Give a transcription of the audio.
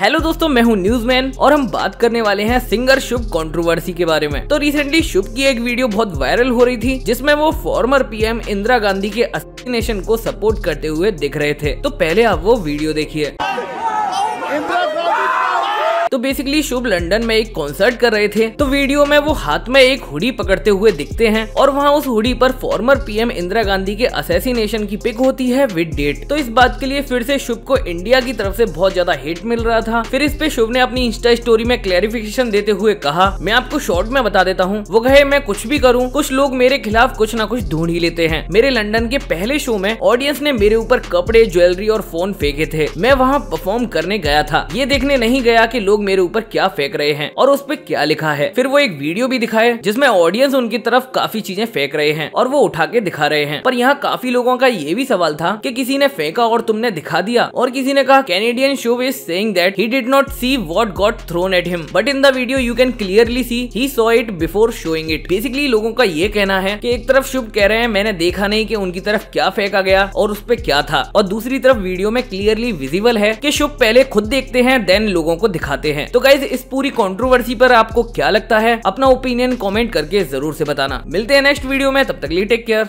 hello दोस्तों मैं हूं न्यूजमैन और हम बात करने वाले हैं सिंगर शुभ कंट्रोवर्सी के बारे में तो रिसेंटली शुभ की एक वीडियो बहुत वायरल हो रही थी जिसमें वो फॉर्मर पीएम इंदिरा गांधी के असिनेशन को सपोर्ट करते हुए दिख रहे थे तो पहले आप वो वीडियो देखिए तो बेसिकली शुभ लंडन में एक कॉन्सर्ट कर रहे थे तो वीडियो में वो हाथ में एक हुडी पकड़ते हुए दिखते हैं और वहाँ उस हुडी पर फॉर्मर पीएम इंदिरा गांधी के असेसिनेशन की पिक होती है विद डेट तो इस बात के लिए फिर से शुभ को इंडिया की तरफ से बहुत ज्यादा हिट मिल रहा था फिर इस पे शुभ ने अपनी इंस्टा स्टोरी में क्लैरिफिकेशन देते हुए कहा मैं आपको शॉर्ट में बता देता हूँ वो कहे मैं कुछ भी करूँ कुछ लोग मेरे खिलाफ कुछ ना कुछ ढूंढ ही लेते हैं मेरे लंडन के पहले शो में ऑडियंस ने मेरे ऊपर कपड़े ज्वेलरी और फोन फेंके थे मैं वहाँ परफॉर्म करने गया था ये देखने नहीं गया की लोग मेरे ऊपर क्या फेंक रहे हैं और उस पर क्या लिखा है फिर वो एक वीडियो भी दिखाए जिसमें ऑडियंस उनकी तरफ काफी चीजें फेंक रहे हैं और वो उठा के दिखा रहे हैं पर यहाँ काफी लोगों का ये भी सवाल था कि किसी ने फेंका और तुमने दिखा दिया और किसी ने कहा Canadian show is saying that he did not see what got thrown at him but in the video you can clearly see he saw it before showing it basically लोगों का ये कहना है कि एक तरफ शुभ कह रहे हैं मैंने देखा नहीं कि उनकी तरफ क्या फेंका गया और उस पर क्या था और दूसरी तरफ वीडियो में क्लियरली विजिबल है कि शुभ पहले खुद देखते हैं देन लोगों को दिखाते हैं हैं तो गाइज इस पूरी कॉन्ट्रोवर्सी पर आपको क्या लगता है अपना ओपिनियन कॉमेंट करके जरूर से बताना मिलते हैं नेक्स्ट वीडियो में तब तक लिए टेक केयर